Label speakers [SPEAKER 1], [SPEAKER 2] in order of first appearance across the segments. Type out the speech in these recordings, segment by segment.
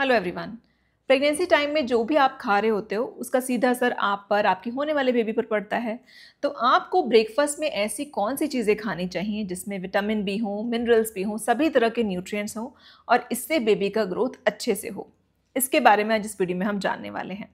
[SPEAKER 1] hello everyone pregnancy time में जो भी आप खा रहे होते हो उसका सीधा असर आप पर आपके होने वाले बेबी पर पड़ता है तो आपको ब्रेकफास्ट में ऐसी कौन सी चीज़ें खानी चाहिए जिसमें विटामिन बी हों मिनरल्स भी हों सभी तरह के न्यूट्रिएंट्स हों और इससे बेबी का ग्रोथ अच्छे से हो इसके बारे में आज इस वीडियो में हम जानने वाले हैं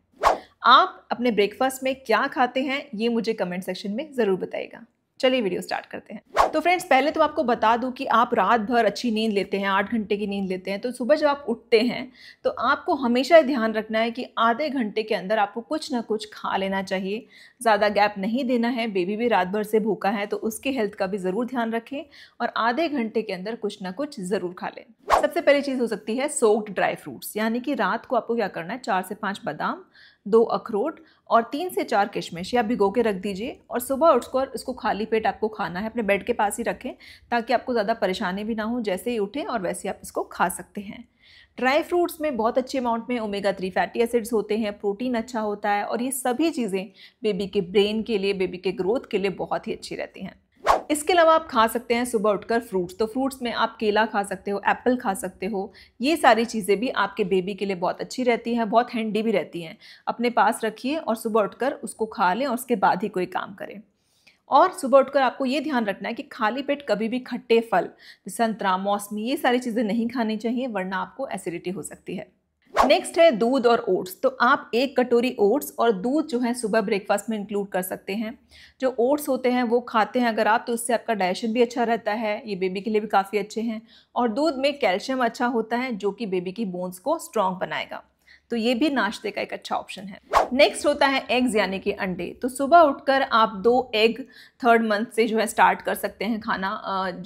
[SPEAKER 1] आप अपने ब्रेकफास्ट में क्या खाते हैं ये मुझे कमेंट सेक्शन में ज़रूर बताएगा चलिए वीडियो स्टार्ट करते हैं तो फ्रेंड्स पहले तो आपको बता दूं कि आप रात भर अच्छी नींद लेते हैं आठ घंटे की नींद लेते हैं तो सुबह जब आप उठते हैं तो आपको हमेशा ध्यान रखना है कि आधे घंटे के अंदर आपको कुछ ना कुछ खा लेना चाहिए ज़्यादा गैप नहीं देना है बेबी भी रात भर से भूखा है तो उसके हेल्थ का भी ज़रूर ध्यान रखें और आधे घंटे के अंदर कुछ ना कुछ ज़रूर खा लें सबसे पहली चीज़ हो सकती है सोक्ड ड्राई फ्रूट्स यानी कि रात को आपको क्या करना है चार से पाँच बादाम दो अखरोट और तीन से चार किशमिश या भिगो के रख दीजिए और सुबह उठकर इसको खाली पेट आपको खाना है अपने बेड के पास ही रखें ताकि आपको ज़्यादा परेशानी भी ना हो जैसे ही उठें और वैसे आप इसको खा सकते हैं ड्राई फ्रूट्स में बहुत अच्छे अमाउंट में ओमेगा थ्री फैटी एसिड्स होते हैं प्रोटीन अच्छा होता है और ये सभी चीज़ें बेबी के ब्रेन के लिए बेबी के ग्रोथ के लिए बहुत ही अच्छी रहती हैं इसके अलावा आप खा सकते हैं सुबह उठकर फ्रूट्स तो फ्रूट्स में आप केला खा सकते हो एप्पल खा सकते हो ये सारी चीज़ें भी आपके बेबी के लिए बहुत अच्छी रहती हैं बहुत हैंडी भी रहती हैं अपने पास रखिए और सुबह उठकर उसको खा लें और उसके बाद ही कोई काम करें और सुबह उठकर आपको ये ध्यान रखना है कि खाली पेट कभी भी खट्टे फल संतरा मौसमी ये सारी चीज़ें नहीं खानी चाहिए वरना आपको एसिडिटी हो सकती है नेक्स्ट है दूध और ओट्स तो आप एक कटोरी ओट्स और दूध जो है सुबह ब्रेकफास्ट में इंक्लूड कर सकते हैं जो ओट्स होते हैं वो खाते हैं अगर आप तो उससे आपका डाइजेशन भी अच्छा रहता है ये बेबी के लिए भी काफ़ी अच्छे हैं और दूध में कैल्शियम अच्छा होता है जो कि बेबी की बोन्स को स्ट्रॉन्ग बनाएगा तो ये भी नाश्ते का एक अच्छा ऑप्शन है नेक्स्ट होता है एग्स यानी कि अंडे तो सुबह उठकर आप दो एग थर्ड मंथ से जो है स्टार्ट कर सकते हैं खाना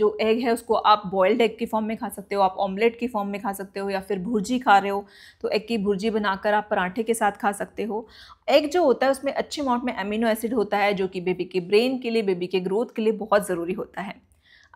[SPEAKER 1] जो एग है उसको आप बॉयल्ड एग की फॉर्म में खा सकते हो आप ऑमलेट की फॉर्म में खा सकते हो या फिर भुर्जी खा रहे हो तो एग की भुर्जी बनाकर आप पराठे के साथ खा सकते हो एग जो होता है उसमें अच्छे अमाउंट में अमीनो एसिड होता है जो कि बेबी के ब्रेन के लिए बेबी के ग्रोथ के लिए बहुत ज़रूरी होता है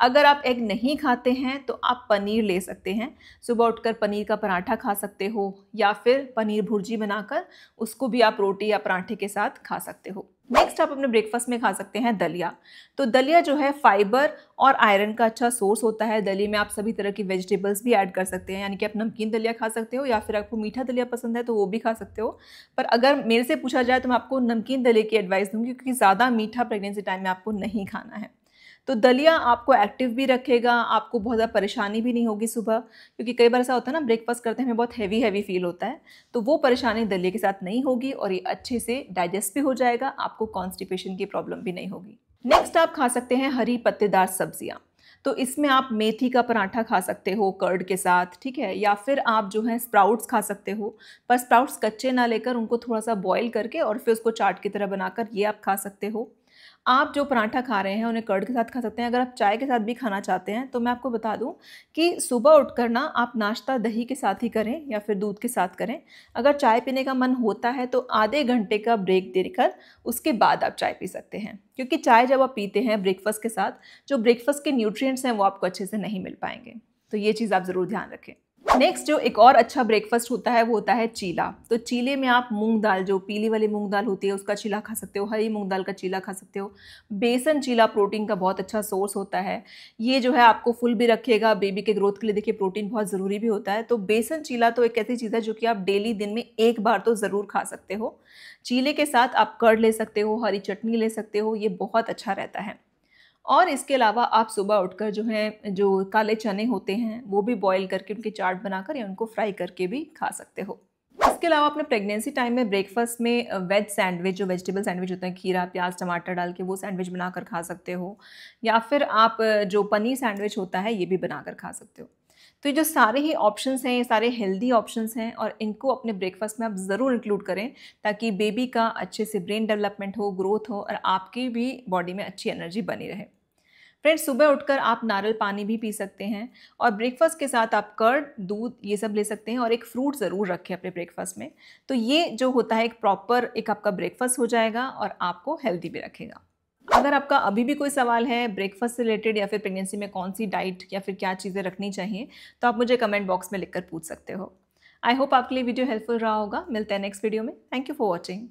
[SPEAKER 1] अगर आप एग नहीं खाते हैं तो आप पनीर ले सकते हैं सुबह उठकर पनीर का पराठा खा सकते हो या फिर पनीर भुर्जी बनाकर उसको भी आप रोटी या पराठे के साथ खा सकते हो नेक्स्ट आप अपने ब्रेकफास्ट में खा सकते हैं दलिया तो दलिया जो है फाइबर और आयरन का अच्छा सोर्स होता है दलिया में आप सभी तरह की वेजिटेबल्स भी ऐड कर सकते हैं यानी कि आप नमकीन दलिया खा सकते हो या फिर आपको मीठा दलिया पसंद है तो वो भी खा सकते हो पर अगर मेरे से पूछा जाए तो मैं आपको नमकीन दलिया की एडवाइस दूँगी क्योंकि ज़्यादा मीठा प्रेगनेंसी टाइम में आपको नहीं खाना है तो दलिया आपको एक्टिव भी रखेगा आपको बहुत ज़्यादा परेशानी भी नहीं होगी सुबह क्योंकि कई बार ऐसा होता है ना ब्रेकफास्ट करते हमें बहुत हैवी हैवी फील होता है तो वो परेशानी दलिया के साथ नहीं होगी और ये अच्छे से डाइजेस्ट भी हो जाएगा आपको कॉन्स्टिपेशन की प्रॉब्लम भी नहीं होगी नेक्स्ट आप खा सकते हैं हरी पत्तेदार सब्जियाँ तो इसमें आप मेथी का पराठा खा सकते हो कर्ड के साथ ठीक है या फिर आप जो है स्प्राउट्स खा सकते हो पर स्प्राउट्स कच्चे ना लेकर उनको थोड़ा सा बॉईल करके और फिर उसको चाट की तरह बनाकर ये आप खा सकते हो आप जो पराठा खा रहे हैं उन्हें कर्ड के साथ खा सकते हैं अगर आप चाय के साथ भी खाना चाहते हैं तो मैं आपको बता दूं कि सुबह उठकर ना आप नाश्ता दही के साथ ही करें या फिर दूध के साथ करें अगर चाय पीने का मन होता है तो आधे घंटे का ब्रेक देकर उसके बाद आप चाय पी सकते हैं क्योंकि चाय जब आप पीते हैं ब्रेकफास्ट के साथ जो ब्रेकफास्ट के न्यूट्रिएंट्स हैं वो आपको अच्छे से नहीं मिल पाएंगे तो ये चीज़ आप ज़रूर ध्यान रखें नेक्स्ट जो एक और अच्छा ब्रेकफास्ट होता है वो होता है चीला तो चीले में आप मूंग दाल जो पीली वाली मूंग दाल होती है उसका चीला खा सकते हो हरी मूंग दाल का चीला खा सकते हो बेसन चीला प्रोटीन का बहुत अच्छा सोर्स होता है ये जो है आपको फुल भी रखेगा बेबी के ग्रोथ के लिए देखिए प्रोटीन बहुत ज़रूरी भी होता है तो बेसन चीला तो एक ऐसी चीज़ है जो कि आप डेली दिन में एक बार तो ज़रूर खा सकते हो चीले के साथ आप कर ले सकते हो हरी चटनी ले सकते हो ये बहुत अच्छा रहता है और इसके अलावा आप सुबह उठकर जो हैं जो काले चने होते हैं वो भी बॉईल करके उनके चाट बनाकर या उनको फ्राई करके भी खा सकते हो इसके अलावा अपने प्रेगनेंसी टाइम में ब्रेकफास्ट में वेज सैंडविच जो वेजिटेबल सैंडविच होते हैं खीरा प्याज टमाटर डाल के वो सैंडविच बनाकर खा सकते हो या फिर आप जो पनीर सैंडविच होता है ये भी बनाकर खा सकते हो तो ये जो सारे ही ऑप्शंस हैं ये सारे हेल्दी ऑप्शंस हैं और इनको अपने ब्रेकफास्ट में आप ज़रूर इंक्लूड करें ताकि बेबी का अच्छे से ब्रेन डेवलपमेंट हो ग्रोथ हो और आपकी भी बॉडी में अच्छी एनर्जी बनी रहे फ्रेंड्स सुबह उठकर आप नारियल पानी भी पी सकते हैं और ब्रेकफास्ट के साथ आप कर्ड दूध ये सब ले सकते हैं और एक फ्रूट ज़रूर रखें अपने ब्रेकफास्ट में तो ये जो होता है एक प्रॉपर एक आपका ब्रेकफास्ट हो जाएगा और आपको हेल्दी भी रखेगा अगर आपका अभी भी कोई सवाल है ब्रेकफास्ट से रिलेटेड या फिर प्रेगनेंसी में कौन सी डाइट या फिर क्या चीज़ें रखनी चाहिए तो आप मुझे कमेंट बॉक्स में लिखकर पूछ सकते हो आई होप आपके लिए वीडियो हेल्पफुल रहा होगा मिलते हैं नेक्स्ट वीडियो में थैंक यू फॉर वॉचिंग